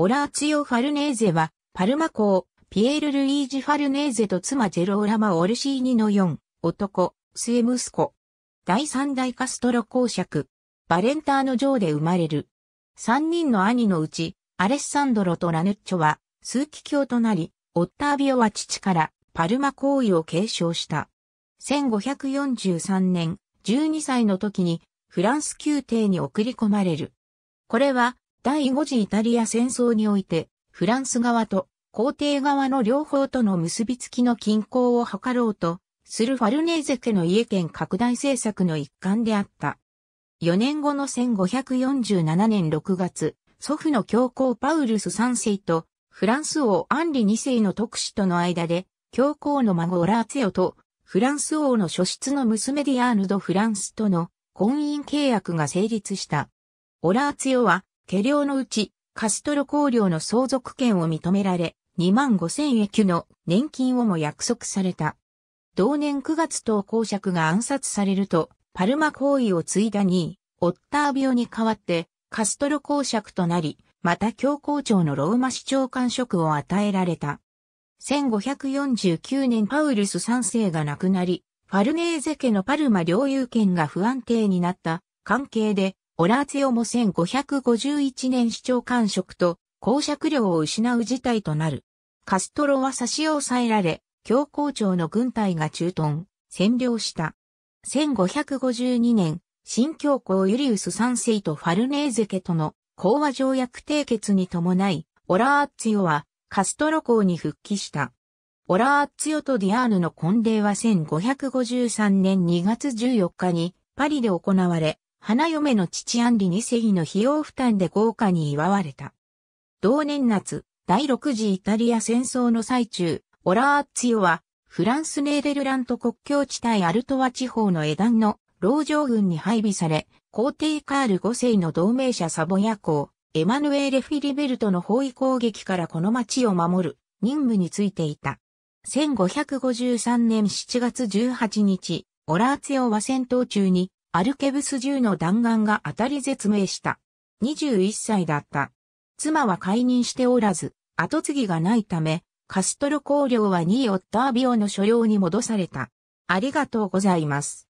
オラーツィオ・ファルネーゼは、パルマ公、ピエール・ルイージ・ファルネーゼと妻ジェローラマ・オルシーニの4、男、末息子。第三代カストロ公爵。バレンターノ城で生まれる。三人の兄のうち、アレッサンドロとラヌッチョは、数奇教となり、オッタービオは父からパルマ行為を継承した。1543年、12歳の時にフランス宮廷に送り込まれる。これは第5次イタリア戦争において、フランス側と皇帝側の両方との結びつきの均衡を図ろうと、するファルネーゼ家の家権拡大政策の一環であった。4年後の1547年6月、祖父の教皇パウルス3世とフランス王アンリ2世の特使との間で、教皇の孫オラーツェオとフランス王の初出の娘ディアーヌ・ド・フランスとの婚姻契約が成立した。オラーツヨは家領のうち、カストロ公領の相続権を認められ、2万5千駅の年金をも約束された。同年9月当公爵が暗殺されると、パルマ行為を継いだに、位、オッタービオに代わってカストロ公爵となり、また教皇庁のローマ市長官職を与えられた。1549年パウルス3世が亡くなり、ファルネーゼ家のパルマ領有権が不安定になった関係でオラーツィオも1551年市長官職と公爵領を失う事態となる。カストロは差し押さえられ、教皇庁の軍隊が駐屯、占領した。1552年、新教皇ユリウス3世とファルネーゼ家との講和条約締結に伴い、オラーツィオはカストロ公に復帰した。オラーツオとディアーヌの婚礼は1553年2月14日にパリで行われ、花嫁の父アンリ二世の費用負担で豪華に祝われた。同年夏、第6次イタリア戦争の最中、オラーツィオは、フランスネーデルラント国境地帯アルトワ地方の枝段の牢城軍に配備され、皇帝カール5世の同盟者サボヤ公、エマヌエーレ・フィリベルトの包囲攻撃からこの町を守る任務についていた。1553年7月18日、オラーツィオは戦闘中にアルケブス銃の弾丸が当たり絶命した。21歳だった。妻は解任しておらず、後継ぎがないため、カストロ公領は2位オッタービオの所領に戻された。ありがとうございます。